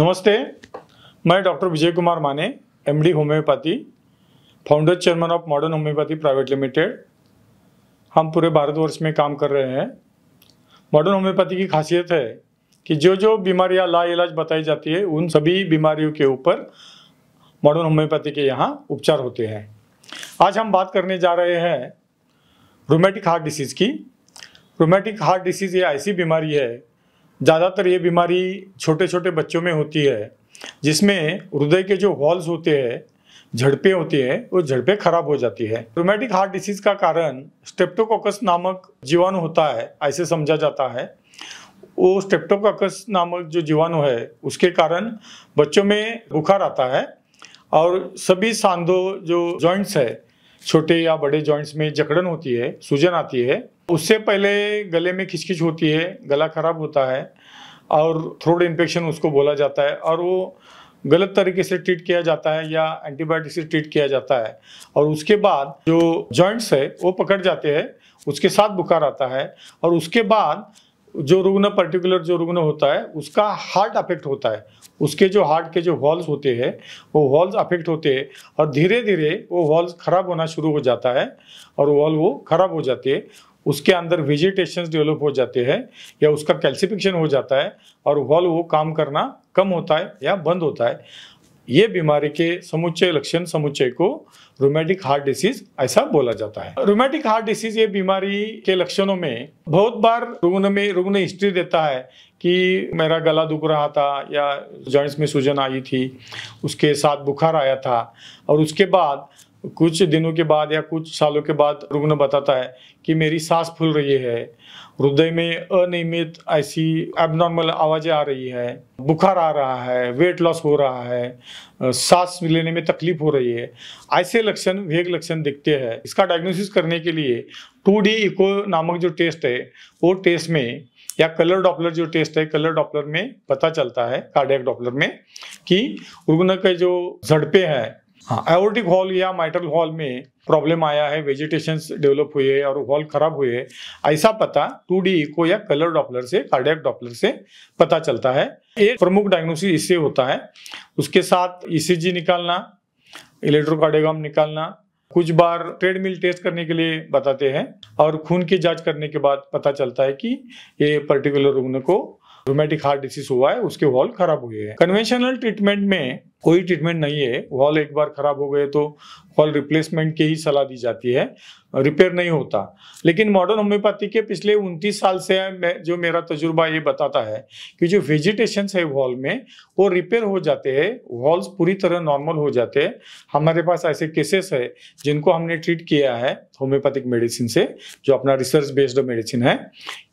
नमस्ते मैं doctor Vijay Kumar Mane MD homoeopathy founder chairman of modern homoeopathy private limited हम पूरे भारतवर्ष में काम कर रहे हैं मॉडर्न होम्योपैथी की खासियत है कि जो जो बीमारियां लाइलाज बताई जाती है उन सभी बीमारियों के ऊपर मॉडर्न होम्योपैथी के यहाँ उपचार होते हैं आज हम बात करने जा रहे हैं रोमेटिक हार्ट डिसीज़ की रोमेटिक हार्ट डिसीज़ ये ऐसी बीमारी है ज़्यादातर ये बीमारी छोटे छोटे बच्चों में होती है जिसमें हृदय के जो वॉल्स होते हैं झड़पें होती है वो झड़पें खराब हो जाती है रोमेटिक हार्ट डिसीज का कारण स्टेप्टोकोकस नामक जीवाणु होता है ऐसे समझा जाता है वो स्टेप्टोकोकस नामक जो जीवाणु है उसके कारण बच्चों में बुखार आता है और सभी सांदो जो जॉइंट्स है छोटे या बड़े जॉइंट्स में जकड़न होती है सूजन आती है उससे पहले गले में खिचखिच होती है गला खराब होता है और थ्रोट इन्फेक्शन उसको बोला जाता है और वो गलत तरीके से ट्रीट किया जाता है या एंटीबायोटिक से ट्रीट किया जाता है और उसके बाद जो जॉइंट्स है वो पकड़ जाते हैं उसके साथ बुखार आता है और उसके बाद जो रुग्ण पर्टिकुलर जो रुग्ण होता है उसका हार्ट अफेक्ट होता है उसके जो हार्ट के जो वॉल्स होते हैं वो वॉल्स अफेक्ट होते हैं और धीरे धीरे वो वॉल्स खराब होना शुरू हो जाता है और वॉल वो खराब हो जाती है उसके अंदर वेजिटेशन डेवलप हो जाते हैं या उसका कैल्सिफिकेशन हो जाता है और वॉल वो काम करना कम होता है या बंद होता है ये बीमारी के समुच्चय लक्षण समुच्चय को रोमैटिक हार्ट डिसीज ऐसा बोला जाता है रोमैटिक हार्ट डिसीज ये बीमारी के लक्षणों में बहुत बार रुग्ण में रुग्ण हिस्ट्री देता है कि मेरा गला दुख रहा था या जॉइंट्स में सूजन आई थी उसके साथ बुखार आया था और उसके बाद कुछ दिनों के बाद या कुछ सालों के बाद रुग्ण बताता है कि मेरी सांस फूल रही है हृदय में अनियमित ऐसी एबनॉर्मल आवाज़ें आ रही है बुखार आ रहा है वेट लॉस हो रहा है सांस लेने में तकलीफ हो रही है ऐसे लक्षण वेग लक्षण दिखते हैं इसका डायग्नोसिस करने के लिए टू डी इको नामक जो टेस्ट है वो टेस्ट में या कलर डॉपलर जो टेस्ट है कलर डॉपलर में पता चलता है कार्डियक डॉपलर में कि रुग्ण के जो झड़पे हैं हाँ हॉल या माइटल हॉल में प्रॉब्लम आया है वेजिटेशन डेवलप हुए है और हॉल खराब हुए है ऐसा पता टू डी इको या कलर डॉपलर से कार्डियक डॉपलर से पता चलता है एक प्रमुख डायग्नोसिस इससे होता है उसके साथ ईसीजी e निकालना इलेक्ट्रोकार्डियोग्राम निकालना कुछ बार ट्रेडमिल टेस्ट करने के लिए बताते हैं और खून की जांच करने के बाद पता चलता है कि ये पर्टिकुलर रुग्ण को रोमेटिक हार्ट डिसीज हुआ है उसके वॉल खराब हुए हैं कन्वेंशनल ट्रीटमेंट में कोई ट्रीटमेंट नहीं है वॉल एक बार खराब हो गए तो वॉल रिप्लेसमेंट की ही सलाह दी जाती है रिपेयर नहीं होता लेकिन मॉडर्न होम्योपैथी के पिछले 29 साल से जो मेरा तजुर्बा ये बताता है कि जो वेजिटेशन है वॉल में वो रिपेयर हो जाते हैं वॉल्स पूरी तरह नॉर्मल हो जाते हैं हमारे पास ऐसे केसेस है जिनको हमने ट्रीट किया है होम्योपैथिक मेडिसिन से जो अपना रिसर्च बेस्ड मेडिसिन है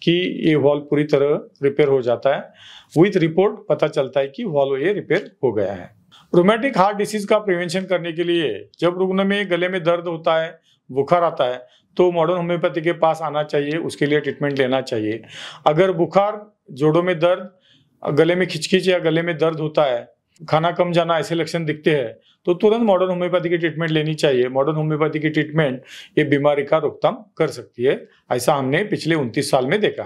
कि ये वॉल पूरी तरह रिपेयर हो जाता है विथ रिपोर्ट पता चलता है कि वॉल ये रिपेयर हो गया है रोमेटिक हार्ट डिसीज का प्रिवेंशन करने के लिए जब रुग्ण में गले में दर्द होता है बुखार आता है तो मॉडर्न होम्योपैथी के पास आना चाहिए उसके लिए ट्रीटमेंट लेना चाहिए अगर बुखार जोड़ों में दर्द गले में खिचखिच या गले में दर्द होता है खाना कम जाना ऐसे लक्षण दिखते हैं तो तुरंत मॉडर्न होम्योपैथी की ट्रीटमेंट लेनी चाहिए मॉडर्न होम्योपैथी की ट्रीटमेंट ये बीमारी का रोकथाम कर सकती है ऐसा हमने पिछले उनतीस साल में देखा है